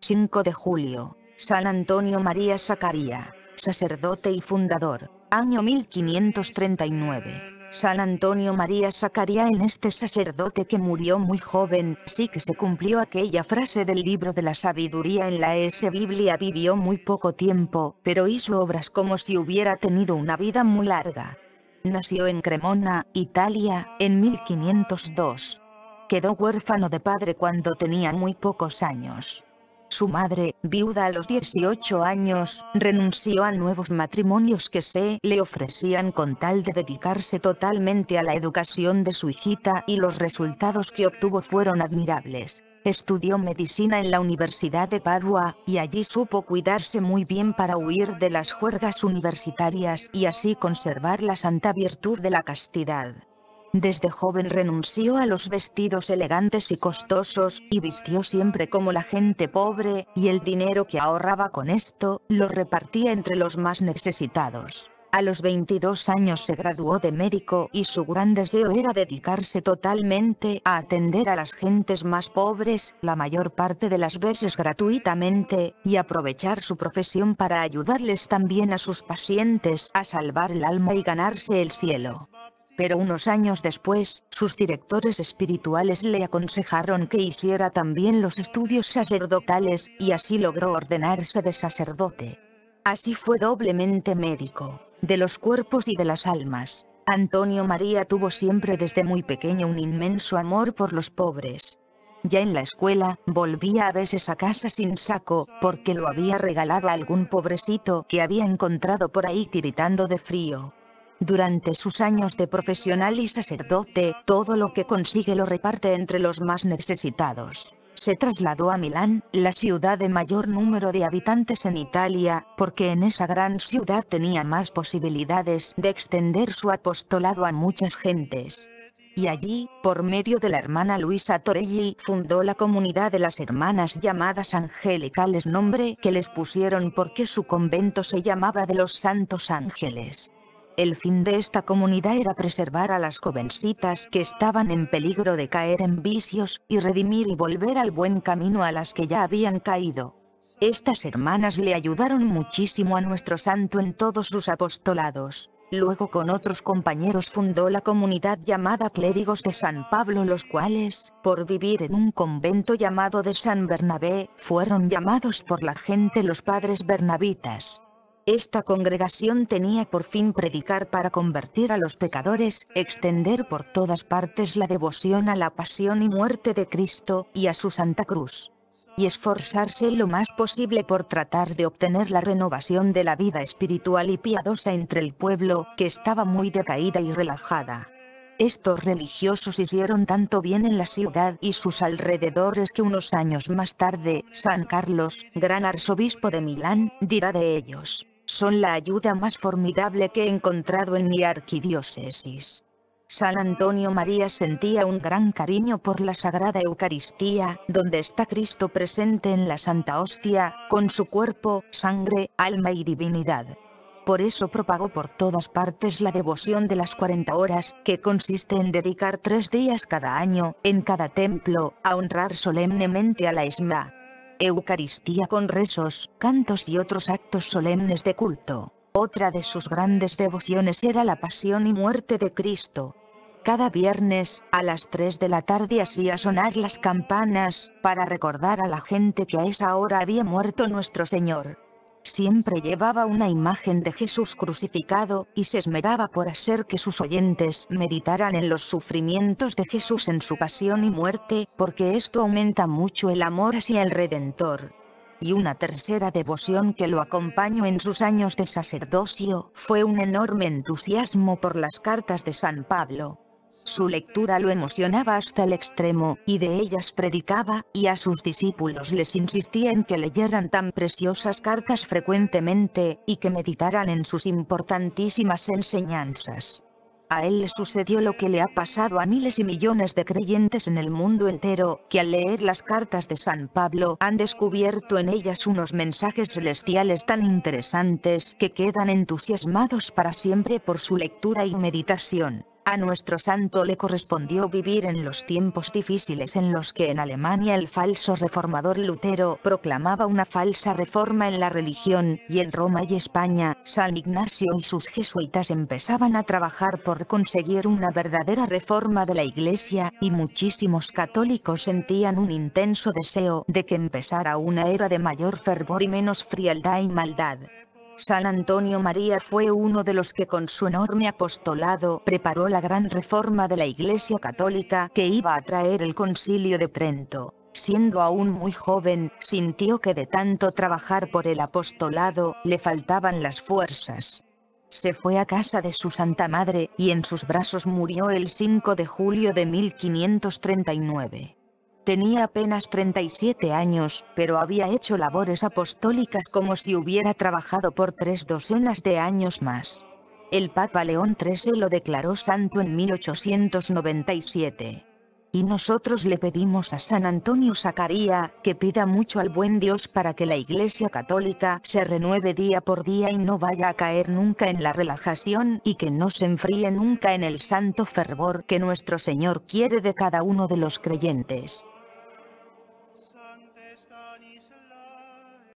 5 de julio, San Antonio María sacaría sacerdote y fundador, año 1539. San Antonio María sacaría en este sacerdote que murió muy joven, sí que se cumplió aquella frase del libro de la sabiduría en la S Biblia vivió muy poco tiempo, pero hizo obras como si hubiera tenido una vida muy larga. Nació en Cremona, Italia, en 1502 Quedó huérfano de padre cuando tenía muy pocos años. Su madre, viuda a los 18 años, renunció a nuevos matrimonios que se le ofrecían con tal de dedicarse totalmente a la educación de su hijita y los resultados que obtuvo fueron admirables. Estudió medicina en la Universidad de Padua, y allí supo cuidarse muy bien para huir de las juergas universitarias y así conservar la santa virtud de la castidad. Desde joven renunció a los vestidos elegantes y costosos, y vistió siempre como la gente pobre, y el dinero que ahorraba con esto, lo repartía entre los más necesitados. A los 22 años se graduó de médico y su gran deseo era dedicarse totalmente a atender a las gentes más pobres, la mayor parte de las veces gratuitamente, y aprovechar su profesión para ayudarles también a sus pacientes a salvar el alma y ganarse el cielo pero unos años después, sus directores espirituales le aconsejaron que hiciera también los estudios sacerdotales, y así logró ordenarse de sacerdote. Así fue doblemente médico, de los cuerpos y de las almas. Antonio María tuvo siempre desde muy pequeño un inmenso amor por los pobres. Ya en la escuela, volvía a veces a casa sin saco, porque lo había regalado a algún pobrecito que había encontrado por ahí tiritando de frío. Durante sus años de profesional y sacerdote, todo lo que consigue lo reparte entre los más necesitados. Se trasladó a Milán, la ciudad de mayor número de habitantes en Italia, porque en esa gran ciudad tenía más posibilidades de extender su apostolado a muchas gentes. Y allí, por medio de la hermana Luisa Torelli, fundó la comunidad de las hermanas llamadas angelicales nombre que les pusieron porque su convento se llamaba de los Santos Ángeles. El fin de esta comunidad era preservar a las jovencitas que estaban en peligro de caer en vicios, y redimir y volver al buen camino a las que ya habían caído. Estas hermanas le ayudaron muchísimo a nuestro santo en todos sus apostolados. Luego con otros compañeros fundó la comunidad llamada Clérigos de San Pablo los cuales, por vivir en un convento llamado de San Bernabé, fueron llamados por la gente los padres bernabitas. Esta congregación tenía por fin predicar para convertir a los pecadores, extender por todas partes la devoción a la pasión y muerte de Cristo, y a su Santa Cruz. Y esforzarse lo más posible por tratar de obtener la renovación de la vida espiritual y piadosa entre el pueblo, que estaba muy decaída y relajada. Estos religiosos hicieron tanto bien en la ciudad y sus alrededores que unos años más tarde, San Carlos, gran arzobispo de Milán, dirá de ellos son la ayuda más formidable que he encontrado en mi arquidiócesis. San Antonio María sentía un gran cariño por la Sagrada Eucaristía, donde está Cristo presente en la Santa Hostia, con su cuerpo, sangre, alma y divinidad. Por eso propagó por todas partes la devoción de las 40 horas, que consiste en dedicar tres días cada año, en cada templo, a honrar solemnemente a la Isma, Eucaristía con rezos, cantos y otros actos solemnes de culto. Otra de sus grandes devociones era la pasión y muerte de Cristo. Cada viernes, a las 3 de la tarde hacía sonar las campanas, para recordar a la gente que a esa hora había muerto nuestro Señor siempre llevaba una imagen de Jesús crucificado, y se esmeraba por hacer que sus oyentes meditaran en los sufrimientos de Jesús en su pasión y muerte, porque esto aumenta mucho el amor hacia el Redentor. Y una tercera devoción que lo acompañó en sus años de sacerdocio, fue un enorme entusiasmo por las cartas de San Pablo. Su lectura lo emocionaba hasta el extremo, y de ellas predicaba, y a sus discípulos les insistía en que leyeran tan preciosas cartas frecuentemente, y que meditaran en sus importantísimas enseñanzas. A él le sucedió lo que le ha pasado a miles y millones de creyentes en el mundo entero, que al leer las cartas de San Pablo han descubierto en ellas unos mensajes celestiales tan interesantes que quedan entusiasmados para siempre por su lectura y meditación. A nuestro santo le correspondió vivir en los tiempos difíciles en los que en Alemania el falso reformador Lutero proclamaba una falsa reforma en la religión, y en Roma y España, San Ignacio y sus jesuitas empezaban a trabajar por conseguir una verdadera reforma de la Iglesia, y muchísimos católicos sentían un intenso deseo de que empezara una era de mayor fervor y menos frialdad y maldad. San Antonio María fue uno de los que con su enorme apostolado preparó la gran reforma de la Iglesia Católica que iba a traer el Concilio de Trento. Siendo aún muy joven, sintió que de tanto trabajar por el apostolado, le faltaban las fuerzas. Se fue a casa de su Santa Madre, y en sus brazos murió el 5 de julio de 1539. Tenía apenas 37 años, pero había hecho labores apostólicas como si hubiera trabajado por tres docenas de años más. El Papa León XIII lo declaró santo en 1897. Y nosotros le pedimos a San Antonio Zacaría, que pida mucho al buen Dios para que la Iglesia Católica se renueve día por día y no vaya a caer nunca en la relajación y que no se enfríe nunca en el santo fervor que nuestro Señor quiere de cada uno de los creyentes.